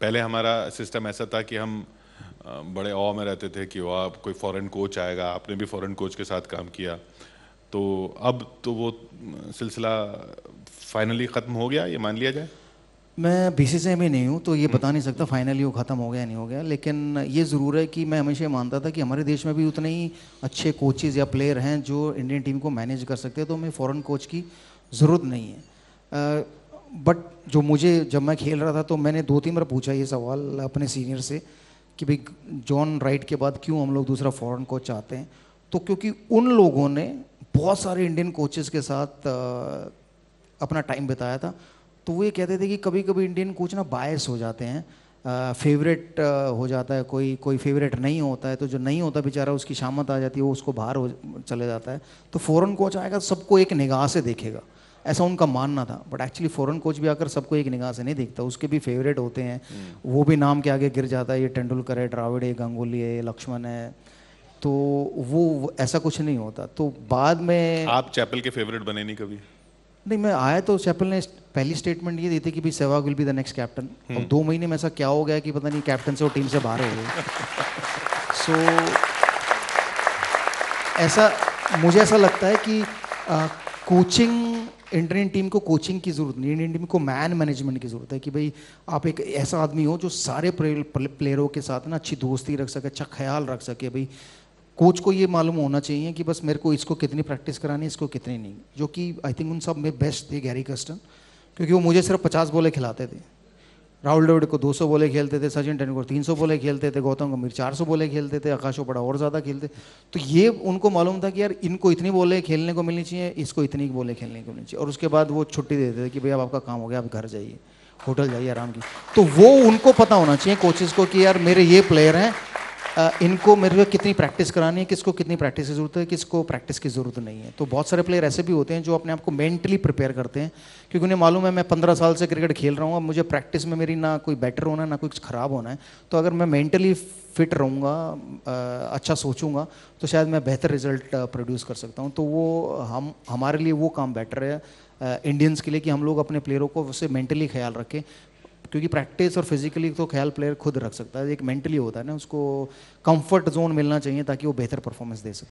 पहले हमारा सिस्टम ऐसा था कि हम बड़े ओ में रहते थे कि वाह कोई फॉरेन कोच आएगा आपने भी फॉरेन कोच के साथ काम किया तो अब तो वो सिलसिला फाइनली ख़त्म हो गया ये मान लिया जाए मैं बी सी में नहीं हूँ तो ये हम्म। बता नहीं सकता फाइनली वो ख़त्म हो गया नहीं हो गया लेकिन ये ज़रूर है कि मैं हमेशा मानता था कि हमारे देश में भी उतने ही अच्छे कोचेज या प्लेयर हैं जो इंडियन टीम को मैनेज कर सकते हैं तो हमें फ़ॉरन कोच की ज़रूरत नहीं है बट जो मुझे जब मैं खेल रहा था तो मैंने दो तीन बार पूछा ये सवाल अपने सीनियर से कि भाई जॉन राइट के बाद क्यों हम लोग दूसरा फॉरेन कोच चाहते हैं तो क्योंकि उन लोगों ने बहुत सारे इंडियन कोचेस के साथ अपना टाइम बिताया था तो वो ये कहते थे कि कभी कभी इंडियन कोच ना बायस हो जाते हैं फेवरेट हो जाता है कोई कोई फेवरेट नहीं होता है तो जो नहीं होता बेचारा उसकी शामत आ जाती है वो उसको बाहर हो चले जाता है तो फ़ौरन कोच आएगा सबको एक निगाह से देखेगा ऐसा उनका मानना था बट एक्चुअली फॉरेन कोच भी आकर सबको एक निगाह से नहीं देखता उसके भी फेवरेट होते हैं हम्म। वो भी नाम के आगे गिर जाता है ये तेंडुलकर है ड्राविड है गांगुली है लक्ष्मण है तो वो ऐसा कुछ नहीं होता तो बाद में आप चैपल के फेवरेट बने नहीं कभी नहीं मैं आया तो चैपल ने पहली स्टेटमेंट ये दी थी कि भी Sehwag will be the next captain अब हम्म। दो महीने में ऐसा क्या हो गया कि पता नहीं कैप्टन से और टीम से बाहर हो गए सो ऐसा मुझे ऐसा लगता है कि कोचिंग इंडियन टीम को कोचिंग की ज़रूरत नहीं इंडियन टीम को मैन मैनेजमेंट की ज़रूरत है कि भाई आप एक ऐसा आदमी हो जो सारे प्लेयरों के साथ ना अच्छी दोस्ती रख सके अच्छा ख्याल रख सके भाई कोच को ये मालूम होना चाहिए कि बस मेरे को इसको कितनी प्रैक्टिस करानी है इसको कितनी नहीं जो कि आई थिंक उन सब में बेस्ट थे गैरी कस्टन क्योंकि वो मुझे सिर्फ पचास बॉलें खिलाते थे राहुल द्रविड़ को 200 बोले खेलते थे सचिन तेंदुलकर 300 बोले खेलते थे गौतम गंभीर 400 बोले खेलते थे आकाश ओपड़ा और ज़्यादा खेलते तो ये उनको मालूम था कि यार इनको इतनी बोले खेलने को मिलनी चाहिए इसको इतनी बोले खेलने को मिलनी चाहिए और उसके बाद वो छुट्टी देते थे कि भैया आपका काम हो गया आप घर जाइए होटल जाइए आराम की तो वो उनको पता होना चाहिए कोचेज़ को कि यार मेरे ये प्लेयर हैं इनको मेरे को कितनी प्रैक्टिस करानी है किसको कितनी प्रैक्टिस की ज़रूरत है किसको प्रैक्टिस की ज़रूरत नहीं है तो बहुत सारे प्लेयर ऐसे भी होते हैं जो अपने आप को मेंटली प्रिपेयर करते हैं क्योंकि उन्हें मालूम है मैं पंद्रह साल से क्रिकेट खेल रहा हूँ अब मुझे प्रैक्टिस में मेरी ना कोई बेटर होना है ना कुछ ख़राब होना है तो अगर मैं मेंटली फिट रहूँगा अच्छा सोचूंगा तो शायद मैं बेहतर रिजल्ट प्रोड्यूस कर सकता हूँ तो वो हम हमारे लिए वो काम बेटर है इंडियंस के लिए कि हम लोग अपने प्लेयरों को उससे मेंटली ख्याल रखें क्योंकि प्रैक्टिस और फिजिकली तो ख्याल प्लेयर खुद रख सकता है एक मेंटली होता है ना उसको कंफर्ट जोन मिलना चाहिए ताकि वो बेहतर परफॉर्मेंस दे सके